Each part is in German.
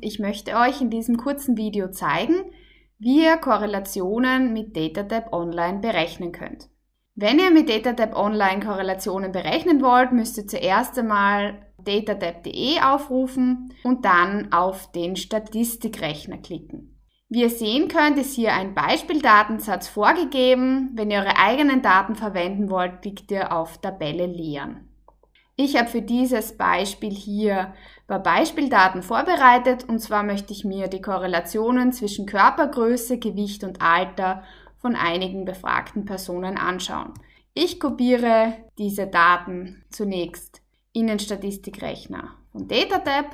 Ich möchte euch in diesem kurzen Video zeigen, wie ihr Korrelationen mit DataTab Online berechnen könnt. Wenn ihr mit DataTab Online Korrelationen berechnen wollt, müsst ihr zuerst einmal datatab.de aufrufen und dann auf den Statistikrechner klicken. Wie ihr sehen könnt, ist hier ein Beispieldatensatz vorgegeben. Wenn ihr eure eigenen Daten verwenden wollt, klickt ihr auf Tabelle leeren. Ich habe für dieses Beispiel hier ein paar Beispieldaten vorbereitet und zwar möchte ich mir die Korrelationen zwischen Körpergröße, Gewicht und Alter von einigen befragten Personen anschauen. Ich kopiere diese Daten zunächst in den Statistikrechner von DataTab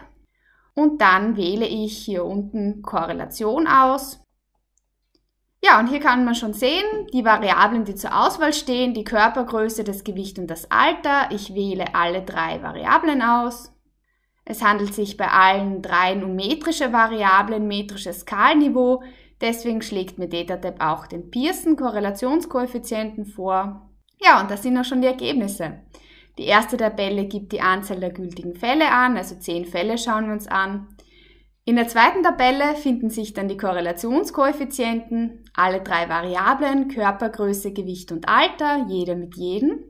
und dann wähle ich hier unten Korrelation aus ja, und hier kann man schon sehen, die Variablen, die zur Auswahl stehen, die Körpergröße, das Gewicht und das Alter. Ich wähle alle drei Variablen aus. Es handelt sich bei allen dreien um metrische Variablen, metrisches Skalniveau. Deswegen schlägt mir DataTab auch den Pearson-Korrelationskoeffizienten vor. Ja, und das sind auch schon die Ergebnisse. Die erste Tabelle gibt die Anzahl der gültigen Fälle an, also zehn Fälle schauen wir uns an. In der zweiten Tabelle finden sich dann die Korrelationskoeffizienten, alle drei Variablen, Körpergröße, Gewicht und Alter, jeder mit jedem.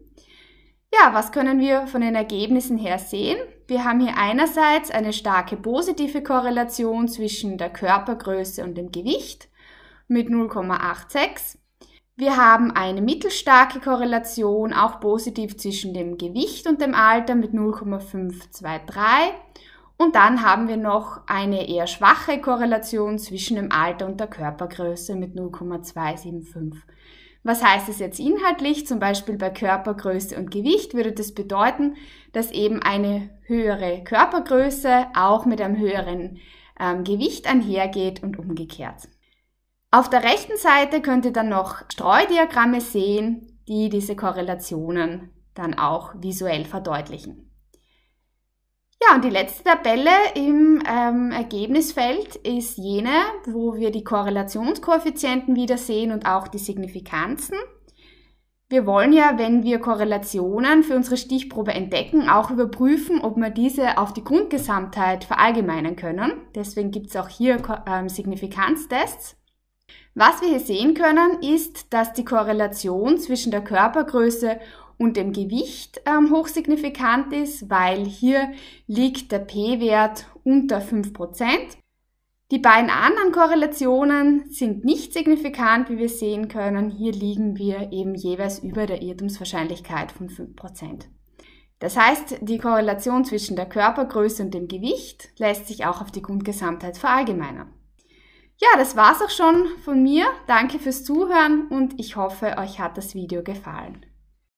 Ja, was können wir von den Ergebnissen her sehen? Wir haben hier einerseits eine starke positive Korrelation zwischen der Körpergröße und dem Gewicht mit 0,86. Wir haben eine mittelstarke Korrelation, auch positiv zwischen dem Gewicht und dem Alter mit 0,523 und dann haben wir noch eine eher schwache Korrelation zwischen dem Alter und der Körpergröße mit 0,275. Was heißt das jetzt inhaltlich? Zum Beispiel bei Körpergröße und Gewicht würde das bedeuten, dass eben eine höhere Körpergröße auch mit einem höheren ähm, Gewicht einhergeht und umgekehrt. Auf der rechten Seite könnt ihr dann noch Streudiagramme sehen, die diese Korrelationen dann auch visuell verdeutlichen. Ja, und die letzte Tabelle im ähm, Ergebnisfeld ist jene, wo wir die Korrelationskoeffizienten wiedersehen und auch die Signifikanzen. Wir wollen ja, wenn wir Korrelationen für unsere Stichprobe entdecken, auch überprüfen, ob wir diese auf die Grundgesamtheit verallgemeinern können. Deswegen gibt es auch hier ähm, Signifikanztests. Was wir hier sehen können, ist, dass die Korrelation zwischen der Körpergröße und dem Gewicht ähm, hochsignifikant ist, weil hier liegt der p-Wert unter 5%. Die beiden anderen Korrelationen sind nicht signifikant, wie wir sehen können. Hier liegen wir eben jeweils über der Irrtumswahrscheinlichkeit von 5%. Das heißt, die Korrelation zwischen der Körpergröße und dem Gewicht lässt sich auch auf die Grundgesamtheit verallgemeinern. Ja, das war's auch schon von mir. Danke fürs Zuhören und ich hoffe, euch hat das Video gefallen.